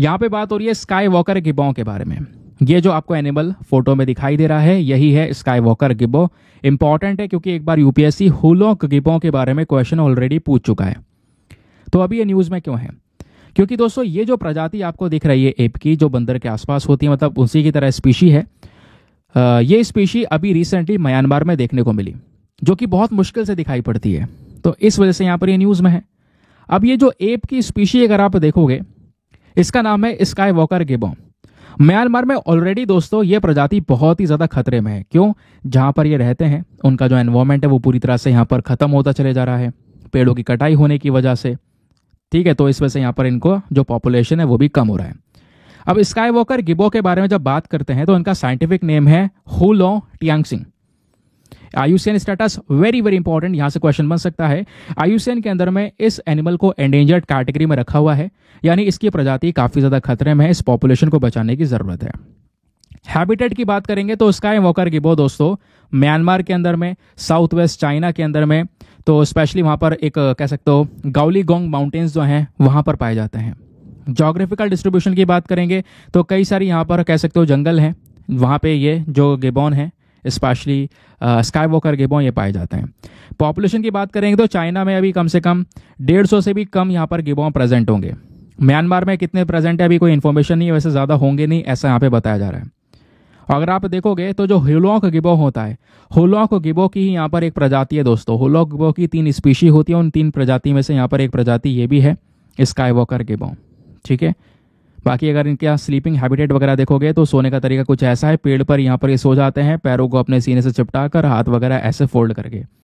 यहाँ पे बात हो रही है स्काई वॉकर गिबों के बारे में ये जो आपको एनिमल फोटो में दिखाई दे रहा है यही है स्काई वॉकर गिबो इंपॉर्टेंट है क्योंकि एक बार यूपीएससी हुलोक गिबों के बारे में क्वेश्चन ऑलरेडी पूछ चुका है तो अभी ये न्यूज़ में क्यों है क्योंकि दोस्तों ये जो प्रजाति आपको दिख रही है एप की जो बंदर के आसपास होती है मतलब उसी की तरह स्पीशी है ये स्पीशी अभी रिसेंटली म्यांमार में देखने को मिली जो कि बहुत मुश्किल से दिखाई पड़ती है तो इस वजह से यहाँ पर ये न्यूज़ में है अब ये जो एप की स्पीशी अगर आप देखोगे इसका नाम है स्काई वॉकर गिबो म्यांमार में ऑलरेडी दोस्तों ये प्रजाति बहुत ही ज़्यादा खतरे में है क्यों जहां पर ये रहते हैं उनका जो एनवायरमेंट है वो पूरी तरह से यहाँ पर ख़त्म होता चले जा रहा है पेड़ों की कटाई होने की वजह से ठीक है तो इस वजह से यहाँ पर इनको जो पॉपुलेशन है वो भी कम हो रहा है अब स्काई वॉकर गिबो के बारे में जब बात करते हैं तो इनका साइंटिफिक नेम है टियांग टियांगसिंग आयुसेन स्टेटस वेरी वेरी इंपॉर्टेंट यहाँ से क्वेश्चन बन सकता है आयुसेन के अंदर में इस एनिमल को एंडेंजर्ड कैटेगरी में रखा हुआ है यानी इसकी प्रजाति काफ़ी ज़्यादा खतरे में है इस पॉपुलेशन को बचाने की ज़रूरत है हैबिटेट की बात करेंगे तो स्काई वॉकर गिबो दोस्तों म्यांमार के अंदर में साउथ वेस्ट चाइना के अंदर में तो स्पेशली वहाँ पर एक कह सकते हो गाउली गोंग माउंटेन्स जो हैं वहां पर पाए जाते हैं जोग्राफिकल डिस्ट्रीब्यूशन की बात करेंगे तो कई सारी यहाँ पर कह सकते हो जंगल हैं वहाँ पे ये जो गिबोन है स्पेशली स्काई वॉकर गिबोन ये पाए जाते हैं पॉपुलेशन की बात करेंगे तो चाइना में अभी कम से कम डेढ़ सौ से भी कम यहाँ पर गिबोन प्रेजेंट होंगे म्यांमार में कितने प्रेजेंट है अभी कोई इन्फॉर्मेशन नहीं है वैसे ज़्यादा होंगे नहीं ऐसा यहाँ पे बताया जा रहा है अगर आप देखोगे तो जो हुलॉक गिबो होता है हुलॉक गिबो की ही यहाँ पर एक प्रजाति है दोस्तों हुलॉक गिबो की तीन स्पीशी होती है उन तीन प्रजाति में से यहाँ पर एक प्रजाति ये भी है स्काई वॉकर गिबो ठीक है बाकी अगर इनके यहाँ स्लीपिंग हैबिटेट वगैरह देखोगे तो सोने का तरीका कुछ ऐसा है पेड़ पर यहाँ पर ये सो जाते हैं पैरों को अपने सीने से चिपटा कर हाथ वगैरह ऐसे फोल्ड करके